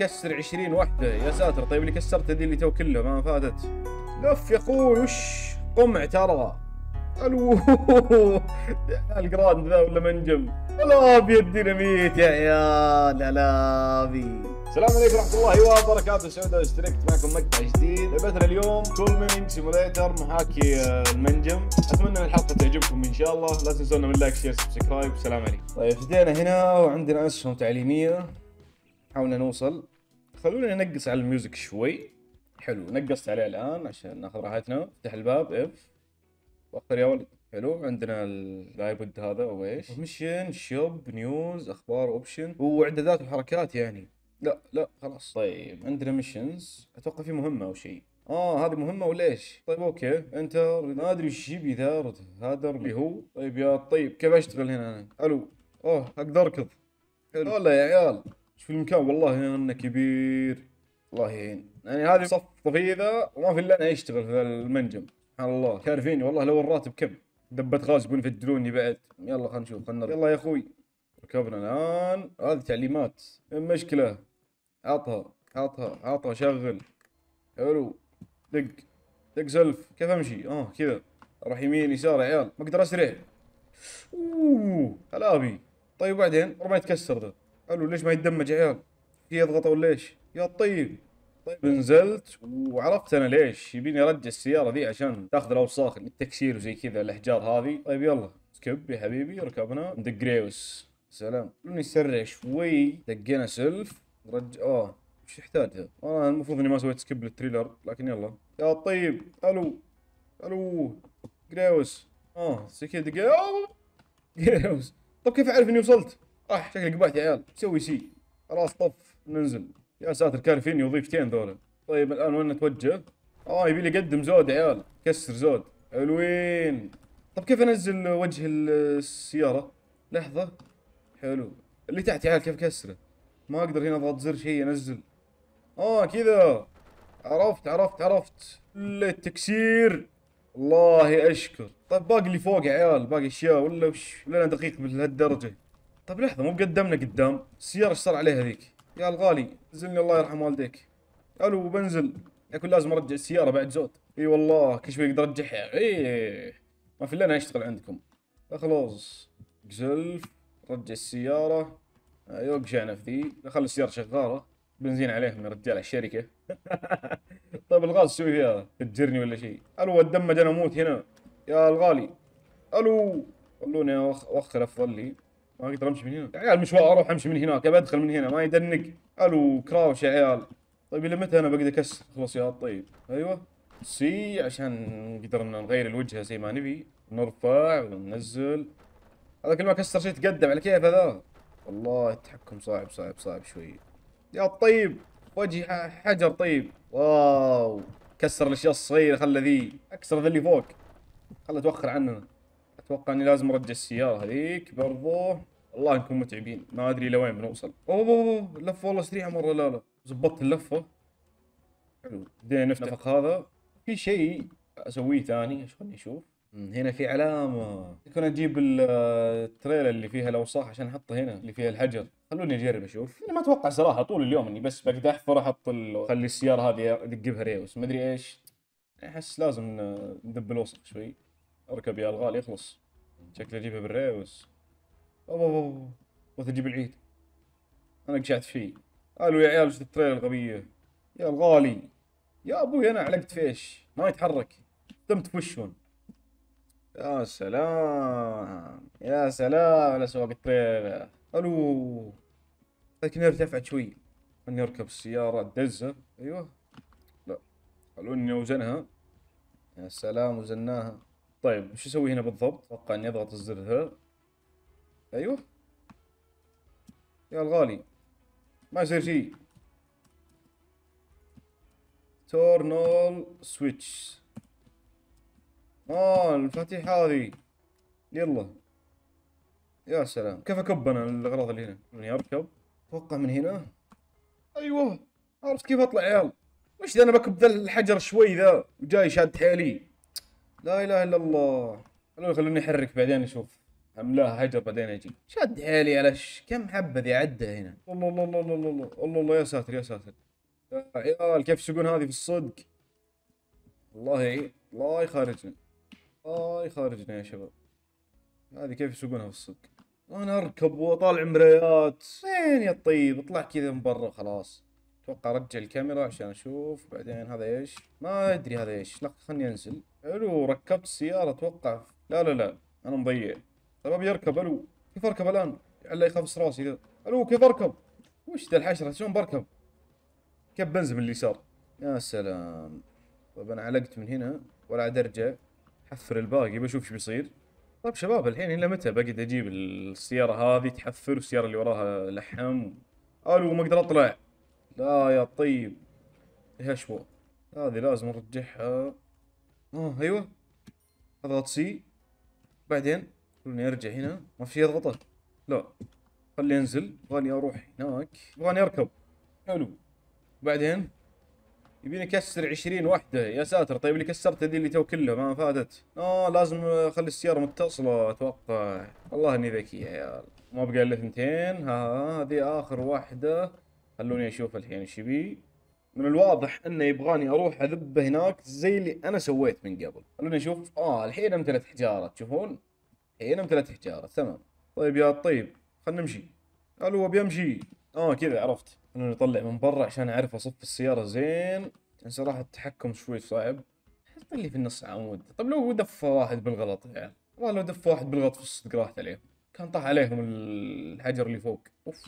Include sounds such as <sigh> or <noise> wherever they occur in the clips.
كسر 20 وحده يا ساتر طيب اللي كسرته دي اللي تو كلها ما فاتت لف يا اخوي وش قمع ترى الو <laughs> الجراند ذا ولا منجم الابي الديناميت يا عيال الابي السلام عليكم ورحمه الله وبركاته سعود اشتركت معكم مقطع جديد لعبتنا اليوم كولمين سيموليتر محاكي المنجم اتمنى ان الحلقه تعجبكم ان شاء الله لا تنسونا من لايك شير سبسكرايب والسلام عليكم طيب بدينا هنا وعندنا اسهم تعليميه حاولنا نوصل خلونا ننقص على الميوزك شوي حلو نقصت عليه الان عشان ناخذ راحتنا افتح الباب اف واختار يا ولد حلو عندنا الايبود هذا او ايش ميشن شوب نيوز اخبار اوبشن واعدادات وحركات يعني لا لا خلاص طيب عندنا ميشنز اتوقع في مهمه او شيء اه هذه مهمه وليش؟ طيب اوكي انتر ما ادري ايش يبي ذا هذا اللي هو طيب يا طيب كيف اشتغل هنا انا؟ الو اوه اقدر اركض حلو والله يا عيال في المكان والله انه كبير الله يعين يعني هذه صف ذا وما في الا انا يشتغل في المنجم سبحان الله تعرفيني والله لو الراتب كم دبة غاز يبون يفجروني بعد يلا خلينا نشوف خلينا يلا يا اخوي ركبنا الان هذه تعليمات المشكلة إيه، عطها عطها عطها شغل حلو دق دق سلف كيف امشي اه كذا راح يمين يسار يا عيال ما اقدر اسرع اوه هلا طيب وبعدين ربع يتكسر ذا حلو ليش ما يتدمج عيال؟ يضغطوا ليش؟ يا طيب طيب نزلت وعرفت انا ليش يبيني ارجع السياره ذي عشان تاخذ الاوساخ التكسير وزي كذا الاحجار هذه طيب يلا سكب يا حبيبي ركبنا ندق ريوس سلام خلوني اسرع شوي دقينا سلف رج اه ايش يحتاج هذا؟ انا المفروض اني ما سويت سكيب للتريلر لكن يلا يا طيب الو الو جريوس اه زي دقيت اوه جريوس طب كيف اعرف اني وصلت؟ راح شكلك بعت يا عيال سوي شيء خلاص طف ننزل يا ساتر فيني وظيفتين ذولا طيب الان وين نتوجه؟ اه يبي لي اقدم زود يا عيال كسر زود حلوين طب كيف انزل وجه السياره؟ لحظه حلو اللي تحت يا عيال كيف كسره؟ ما اقدر هنا اضغط زر شيء انزل اه كذا عرفت عرفت عرفت التكسير الله اشكر طيب باقي اللي فوق يا عيال باقي اشياء ولا وش لنا دقيق بهالدرجه طيب لحظه مو قدمنا قدام السياره ايش صار عليها ذيك يا الغالي نزلني الله يرحم والديك الو بنزل لكن لازم ارجع السياره بعد زود اي والله كل شوي اقدر ارجعها اي ما في الا انا اشتغل عندكم اخلص قزلف رجع السياره ايوه قشعنا في ذي خلي السياره شغاله بنزين عليهم يا رجال على الشركه <laughs> طيب الغاز سوي فيها تجرني ولا شيء الو اتدمج انا اموت هنا يا الغالي الو خلوني اوخر افضل لي ما اقدر امشي من هنا يا عيال مشوار اروح امشي من هناك ادخل من هنا ما يدنق الو كراوش يا عيال طيب الى متى انا بقدر اكسر خلاص يا طيب ايوه سي عشان نقدر نغير الوجهه زي ما نبي نرفع وننزل هذا كل ما كسر شيء تقدم على كيف هذا والله التحكم صعب صعب صعب شوي يا طيب وجهي حجر طيب واو كسر الاشياء الصغيره خلى ذي اكسر ذا اللي فوق خله توخر عننا اتوقع اني لازم ارجع السياره هذيك برضو والله انكم متعبين ما ادري لوين بنوصل اوه, أوه. لفه والله سريعه مره لا لا زبطت اللفه حلو بدينا نفتح هذا في شيء اسويه ثاني خليني اشوف هنا في علامة كنا نجيب التريلا اللي فيها الأوصاح عشان أحطه هنا اللي فيها الحجر خلوني أجرب أشوف أنا ما أتوقع صراحة طول اليوم إني بس بقدر أحفر أحط خلي السيارة هذه ادق بها ريوس ما ادري إيش أحس لازم ندب الوسخ شوي اركب يا الغالي يخلص شكله اجيبها بالريوس اوه اوه اوه تجيب العيد انا قشعت فيه الو يا عيال وش التريلر الغبيه يا الغالي يا ابوي انا علقت فيش ما يتحرك تم تفشون يا سلام يا سلام على سواق التريلر الو لكن ارتفعت شوي اني اركب السياره دزه ايوه لا قالوا اني اوزنها يا سلام وزناها طيب وش اسوي هنا بالضبط؟ اتوقع اني اضغط الزر هذا ايوه يا الغالي ما يصير شيء تورنول سويتش اه المفاتيح هذه يلا يا سلام كيف اكب انا الاغراض اللي هنا؟ من اركب اتوقع من هنا ايوه عرفت كيف اطلع يا عيال وش ذا انا بكب ذا الحجر شوي ذا وجاي شاد حيلي لا اله الا الله خلوني خلوني احرك بعدين اشوف املاها هجر بعدين اجي شد حيلي يا لش كم حبه ذي عده هنا الله الله الله الله الله الله, الله يا ساتر يا ساتر يا عيال كيف يسوقون هذه في الصدق الله يعين الله يخارجنا الله يخارجنا يا شباب هذه كيف يسوقونها في الصدق انا اركب واطالع مرايات فين يا الطيب اطلع كذا من برا خلاص اتوقع ارجع الكاميرا عشان اشوف بعدين هذا ايش ما ادري هذا ايش لا خلني انزل حلو ركبت السيارة اتوقع لا لا لا انا مضيع طيب ابي اركب الو كيف اركب الان؟ الا يخفص راسي ذا الو كيف اركب؟ وش ذا الحشرة شلون بركب؟ كيف بنزل من اليسار؟ يا سلام طيب انا علقت من هنا ولا عاد ارجع حفر الباقي بشوف ايش بيصير طيب شباب الحين الى متى بقعد اجيب السيارة هذه تحفر والسيارة اللي وراها لحم الو ما اقدر اطلع لا يا طيب هشوة هذه لازم نرجعها اه ايوه اضغط سي بعدين خلوني ارجع هنا ما في اضغطه لا خلي انزل يبغاني اروح هناك يبغاني اركب حلو بعدين يبيني اكسر 20 وحده يا ساتر طيب اللي كسرته ذي اللي تو كلها ما فاتت اه لازم اخلي السياره متصله اتوقع والله اني ذكي يا عيال ما بقى الا اثنتين ها هذه اخر واحده خلوني اشوف الحين ايش يبي من الواضح انه يبغاني اروح اذبه هناك زي اللي انا سويت من قبل خلونا نشوف اه الحين امتلت حجاره تشوفون الحين امتلت حجاره تمام طيب يا طيب خلنا نمشي الو بيمشي اه كذا عرفت خلونا نطلع من برا عشان اعرف اصف السياره زين عشان صراحه التحكم شوي صعب حط اللي في النص عمود طب لو دف واحد بالغلط يعني والله لو دف واحد بالغلط في الصدق راحت عليهم كان طاح عليهم الحجر اللي فوق اوف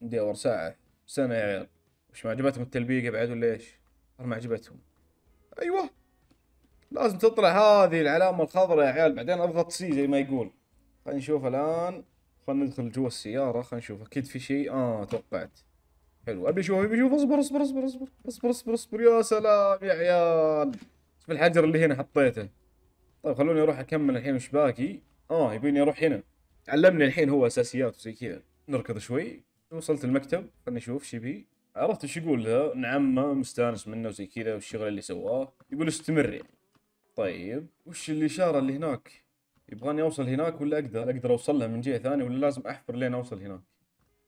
دور ساعه سنه يا عيال مش ما عجبتهم التلبيقه بعد ولا ايش؟ ما عجبتهم ايوه لازم تطلع هذه العلامه الخضراء يا عيال بعدين اضغط سي زي ما يقول خلينا نشوف الان خلينا ندخل جوا السياره خلينا نشوف اكيد في شيء اه توقعت حلو ابي اشوف ابي اشوف اصبر اصبر اصبر اصبر اصبر اصبر اصبر يا سلام يا عيال شوف الحجر اللي هنا حطيته طيب خلوني اروح اكمل الحين وش باقي اه يبيني اروح هنا علمني الحين هو اساسيات وزي كذا نركض شوي وصلت المكتب خلينا نشوف شي بي عرفت ايش يقول لها نعمه مستانس منه وزي كذا والشغل اللي سواه يقول استمر يعني طيب وش الاشاره اللي هناك يبغاني اوصل هناك ولا اقدر اقدر اوصل لها من جهه ثانيه ولا لازم احفر لين اوصل هناك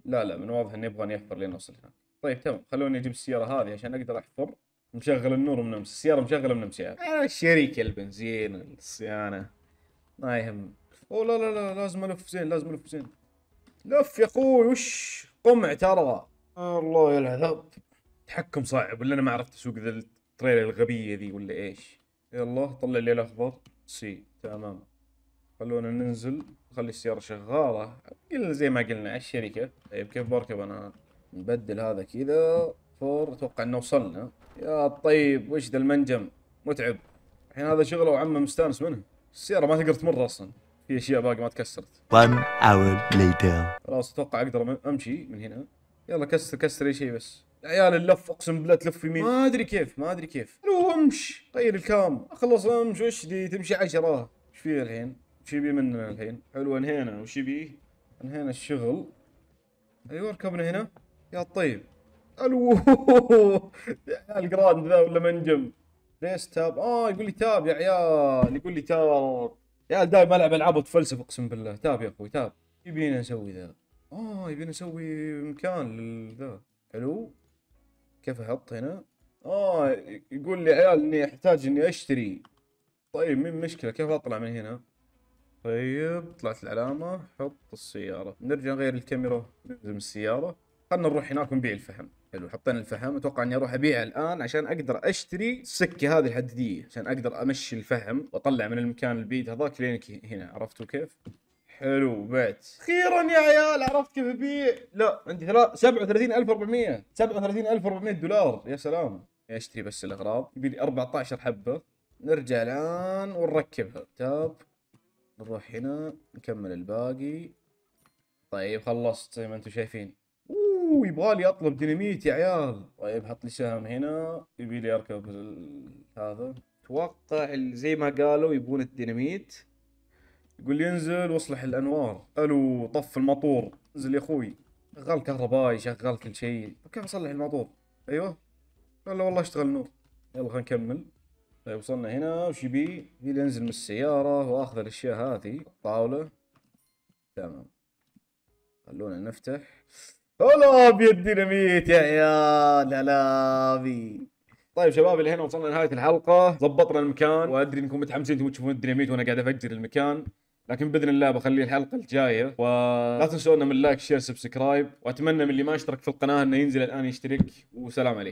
لا لا من واضح انه يبغاني احفر لين اوصل هناك طيب تمام خلوني اجيب السياره هذه عشان اقدر احفر مشغل النور من امس السياره مشغله من امس يعني شريك البنزين الصيانه ما يهم اوه لا لا لا لازم الف زين لازم الف زين لف يا اخوي وش قمع ترى الله يا العذاب تحكم صعب ولا انا ما عرفت اسوق ذا التريلر الغبيه ذي ولا ايش يلا طلع لي الاخضر سي تمام خلونا ننزل خلي السياره شغاله قلنا زي ما قلنا على الشركه طيب كيف بركب انا نبدل هذا كذا فور اتوقع انه وصلنا يا طيب وش ذا المنجم متعب الحين هذا شغله وعمه مستانس منه السياره ما تقدر تمر اصلا في اشياء باقي ما تكسرت hour later خلاص اتوقع اقدر امشي من هنا يلا كسر كسر اي شيء بس عيال اللف اقسم بالله تلف يمين ما ادري كيف ما ادري كيف لو امش طير الكام اخلص امش وش دي تمشي عشرة ايش فيه الحين ايش يبي مننا الحين حلو انهينا وش يبي انهينا الشغل ايوه ركبنا هنا يا الطيب الو يا <laughs> عيال جراند ذا ولا منجم ريس تاب اه يقول لي تاب يا عيال يقول لي تاب يا عيال دايم العب العاب وتفلسف اقسم بالله تاب يا اخوي تاب ايش يبينا نسوي ذا اه يبي نسوي مكان للذا حلو كيف احط هنا اه يقول لي عيال اني احتاج اني اشتري طيب مين مشكله كيف اطلع من هنا طيب طلعت العلامه حط السياره نرجع نغير الكاميرا نلزم السياره خلنا نروح هناك ونبيع الفحم حلو حطينا الفحم اتوقع اني اروح ابيعه الان عشان اقدر اشتري السكه هذه الحديديه عشان اقدر امشي الفحم واطلع من المكان البيت هذاك لين هنا عرفتوا كيف حلو بعت اخيرا يا عيال عرفت كيف ابيع لا عندي 37400 37400 دولار يا سلام اشتري بس الاغراض يبي لي 14 حبه نرجع الان ونركبها تاب نروح هنا نكمل الباقي طيب خلصت زي ما انتم شايفين اوه يبغالي اطلب ديناميت يا عيال طيب حط لي سهم هنا يبي لي اركب هذا اتوقع زي ما قالوا يبون الديناميت يقول لي انزل واصلح الانوار الو طف الماطور انزل يا اخوي شغال كهربائي شغال كل شيء كيف اصلح الماطور ايوه قال والله اشتغل نور يلا خلينا نكمل طيب وصلنا هنا وش يبي يبي انزل من السياره واخذ الاشياء هذه الطاوله تمام خلونا نفتح هلا ابيض ديناميت يا عيال هلا بي طيب شباب اللي هنا وصلنا لنهايه الحلقه ضبطنا المكان وادري انكم متحمسين تشوفون الديناميت وانا قاعد افجر المكان لكن باذن الله بخلي الحلقه الجايه ولا تنسونا من لايك شير سبسكرايب واتمنى من اللي ما اشترك في القناه انه ينزل الان يشترك وسلام عليكم